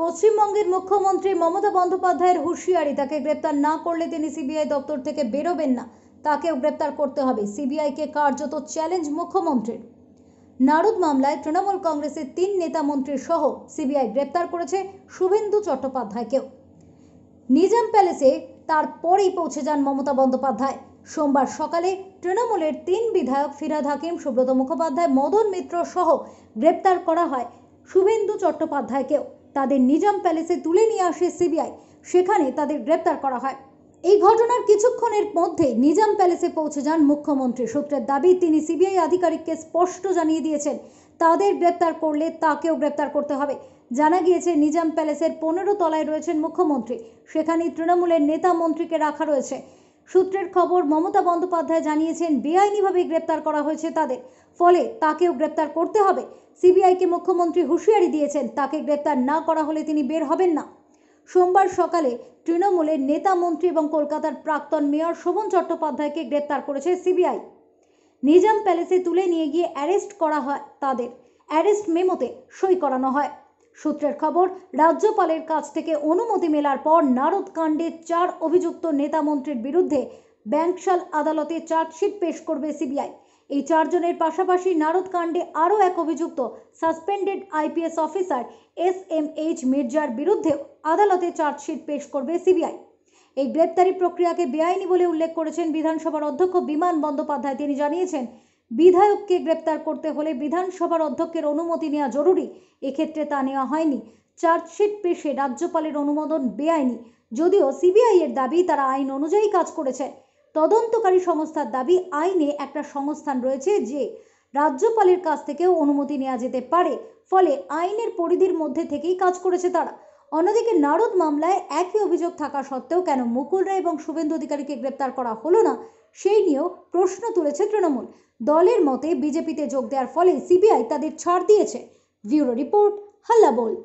পশ্চিমবঙ্গের মুখ্যমন্ত্রী মমতা বন্দ্যোপাধ্যায়ের হুঁশিয়ারি তাকে গ্রেপ্তার না করলে তিনি সিবিআই দপ্তর থেকে বেরোবেন না তাকেও গ্রেপ্তার করতে হবে সিবিআইকে কার্যত চ্যালেঞ্জ মুখ্যমন্ত্রীর নারদ মামলায় তৃণমূল কংগ্রেসের তিন নেতা মন্ত্রী সহ সিবিআই গ্রেপ্তার করেছে শুভেন্দু চট্টোপাধ্যায়কেও নিজাম প্যালেসে তারপরেই পৌঁছে যান মমতা বন্দ্যোপাধ্যায় সোমবার সকালে তৃণমূলের তিন বিধায়ক ফিরাদ হাকিম সুব্রত মুখোপাধ্যায় মদন মিত্র সহ গ্রেপ্তার করা হয় শুভেন্দু চট্টোপাধ্যায়কেও তাদের নিজাম প্যালেসে তুলে নিয়ে আসে সিবিআই সেখানে তাদের গ্রেপ্তার করা হয় এই ঘটনার কিছুক্ষণের মধ্যেই নিজাম প্যালেসে পৌঁছে যান মুখ্যমন্ত্রী সূত্রের দাবি তিনি সিবিআই আধিকারিককে স্পষ্ট জানিয়ে দিয়েছেন তাদের গ্রেপ্তার করলে তাকেও গ্রেপ্তার করতে হবে জানা গিয়েছে নিজাম প্যালেসের পনেরো তলায় রয়েছেন মুখ্যমন্ত্রী সেখানেই তৃণমূলের নেতা মন্ত্রীকে রাখা রয়েছে সূত্রের খবর মমতা বন্দ্যোপাধ্যায় জানিয়েছেন বেআইনিভাবে গ্রেপ্তার করা হয়েছে তাদের ফলে তাকেও গ্রেপ্তার করতে হবে সিবিআইকে মুখ্যমন্ত্রী হুঁশিয়ারি দিয়েছেন তাকে গ্রেপ্তার না করা হলে তিনি বের হবেন না সোমবার সকালে তৃণমূলের নেতা মন্ত্রী এবং কলকাতার প্রাক্তন মেয়র শোভন চট্টোপাধ্যায়কে গ্রেপ্তার করেছে সিবিআই নিজাম প্যালেসে তুলে নিয়ে গিয়ে অ্যারেস্ট করা হয় তাদের অ্যারেস্ট মেমোতে সই করানো হয় সূত্রের খবর রাজ্যপালের কাছ থেকে অনুমতি মেলার পর নারদ কাণ্ডে চার অভিযুক্ত নেতা মন্ত্রীর বিরুদ্ধে ব্যাংকশাল আদালতে চার্জশিট পেশ করবে সিবিআই এই চারজনের পাশাপাশি নারদ কাণ্ডে আরও এক অভিযুক্ত suspended IPS officer S M H মির্জার বিরুদ্ধে আদালতে চার্জশিট পেশ করবে সিবিআই এই গ্রেপ্তারি প্রক্রিয়াকে বেআইনি বলে উল্লেখ করেছেন বিধানসভার অধ্যক্ষ বিমান বন্দ্যোপাধ্যায় তিনি জানিয়েছেন বিধায়ককে গ্রেপ্তার করতে হলে বিধানসভার অধ্যক্ষের অনুমতি নেওয়া জরুরি এক্ষেত্রে তা নেওয়া হয়নি চার্জশিট পেশে রাজ্যপালের অনুমোদন বেআইনি যদিও সিবিআই এর দাবি তারা আইন অনুযায়ী কাজ করেছে তদন্তকারী সংস্থার দাবি আইনে একটা সংস্থান রয়েছে যে রাজ্যপালের কাছ থেকেও অনুমতি নেওয়া যেতে পারে ফলে আইনের পরিধির মধ্যে থেকেই কাজ করেছে তারা অন্যদিকে নারদ মামলায় একই অভিযোগ থাকা সত্ত্বেও কেন মুকুল রায় এবং শুভেন্দু অধিকারীকে গ্রেপ্তার করা হলো না সেই নিয়েও প্রশ্ন তুলেছে তৃণমূল দলের মতে বিজেপিতে যোগ দেওয়ার ফলে সিবিআই তাদের ছাড় দিয়েছে ব্যুরো রিপোর্ট হাল্লা